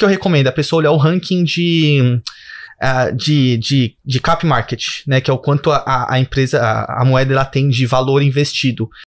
que eu recomendo? A pessoa olhar o ranking de. Uh, de, de, de cap market, né? Que é o quanto a, a empresa, a, a moeda ela tem de valor investido.